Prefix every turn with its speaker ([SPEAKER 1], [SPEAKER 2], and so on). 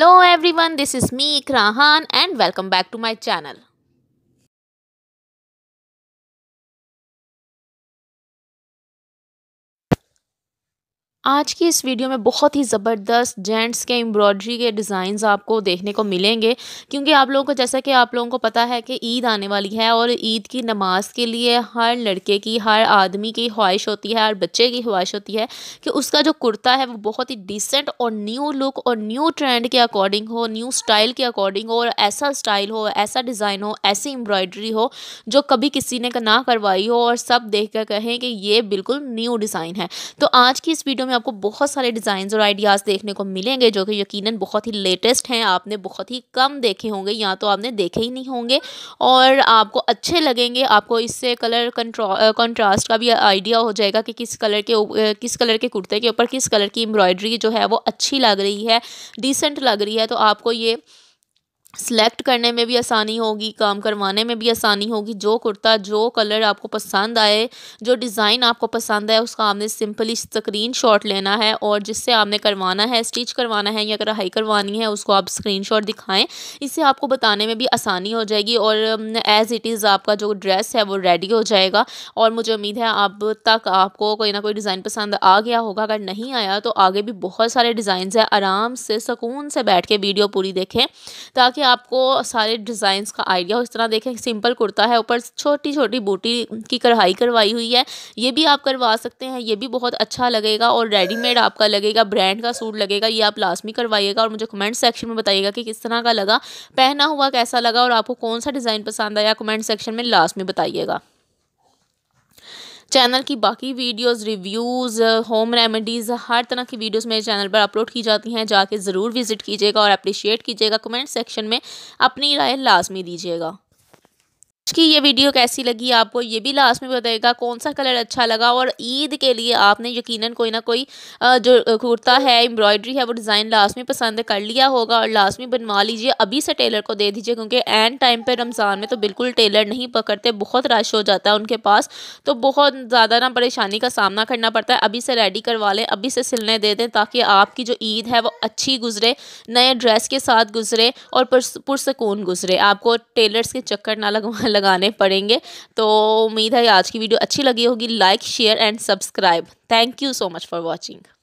[SPEAKER 1] Hello everyone, this is me Ikra and welcome back to my channel. आज की इस video में बहुत ही ज़बरदस्त जेंट्स के एम्ब्रॉयडरी के डिज़ाइंस आपको देखने को मिलेंगे क्योंकि आप लोगों को जैसा कि आप लोगों को पता है कि ईद आने वाली है और ईद की नमाज़ के लिए हर लड़के की हर आदमी की ख्वाहिश होती है हर बच्चे की ख्वाहिश होती है कि उसका जो कुर्ता है वो बहुत ही डिसेंट और न्यू लुक और न्यू ट्रेंड के अकॉर्डिंग हो न्यू स्टाइल के अकॉर्डिंग हो और ऐसा स्टाइल हो ऐसा डिज़ाइन हो ऐसी एम्ब्रॉयडरी हो जो कभी किसी ने ना करवाई हो और सब देख कर कहें कि ये बिल्कुल न्यू डिज़ाइन है तो आज की इस वीडियो में आपको बहुत सारे डिजाइन और आइडियाज़ देखने को मिलेंगे जो कि यकीनन बहुत ही लेटेस्ट हैं आपने बहुत ही कम देखे होंगे या तो आपने देखे ही नहीं होंगे और आपको अच्छे लगेंगे आपको इससे कलर कंट्रास्ट का भी आइडिया हो जाएगा कि किस कलर के किस कलर के कुर्ते के ऊपर किस कलर की एम्ब्रॉयडरी जो है वो अच्छी लग रही है डिसेंट लग रही है तो आपको ये सेलेक्ट करने में भी आसानी होगी काम करवाने में भी आसानी होगी जो कुर्ता जो कलर आपको पसंद आए जो डिज़ाइन आपको पसंद आए उसका आपने सिंपली स्क्रीन शॉट लेना है और जिससे आपने करवाना है स्टिच करवाना है या कढ़ाई करवानी है उसको आप स्क्रीन शॉट दिखाएँ इससे आपको बताने में भी आसानी हो जाएगी और एज़ इट इज़ आपका जो ड्रेस है वो रेडी हो जाएगा और मुझे उम्मीद है अब तक आपको कोई ना कोई डिज़ाइन पसंद आ गया होगा अगर नहीं आया तो आगे भी बहुत सारे डिज़ाइन हैं आराम से सुकून से बैठ के वीडियो पूरी देखें ताकि कि आपको सारे डिज़ाइंस का आइडिया हो इस तरह देखें सिंपल कुर्ता है ऊपर छोटी छोटी बूटी की कढ़ाई करवाई हुई है ये भी आप करवा सकते हैं ये भी बहुत अच्छा लगेगा और रेडीमेड आपका लगेगा ब्रांड का सूट लगेगा ये आप लाजमी करवाइएगा और मुझे कमेंट सेक्शन में बताइएगा कि किस तरह का लगा पहना हुआ कैसा लगा और आपको कौन सा डिज़ाइन पसंद आया कमेंट सेक्शन में लास्ट में बताइएगा चैनल की बाकी वीडियोस रिव्यूज़ होम रेमेडीज़ हर तरह की वीडियोस मेरे चैनल पर अपलोड की जाती हैं जाके ज़रूर विज़िट कीजिएगा और अप्रिशिएट कीजिएगा कमेंट सेक्शन में अपनी राय लाजमी दीजिएगा की ये वीडियो कैसी लगी आपको ये भी लास्ट में बताएगा कौन सा कलर अच्छा लगा और ईद के लिए आपने यकीनन कोई ना कोई जो कुर्ता है एम्ब्रॉयडरी है वो डिज़ाइन लास्ट में पसंद कर लिया होगा और लास्ट में बनवा लीजिए अभी से टेलर को दे दीजिए क्योंकि एंड टाइम पर रमज़ान में तो बिल्कुल टेलर नहीं पकड़ते बहुत रश हो जाता है उनके पास तो बहुत ज़्यादा ना परेशानी का सामना करना पड़ता है अभी से रेडी करवा लें अभी से सिलने दे दें ताकि आपकी जो ईद है वो अच्छी गुजरे नए ड्रेस के साथ गुजरे और पुरसकून गुजरे आपको टेलर्स के चक्कर ना लगवा लग लगाने पड़ेंगे तो उम्मीद है आज की वीडियो अच्छी लगी होगी like share and subscribe thank you so much for watching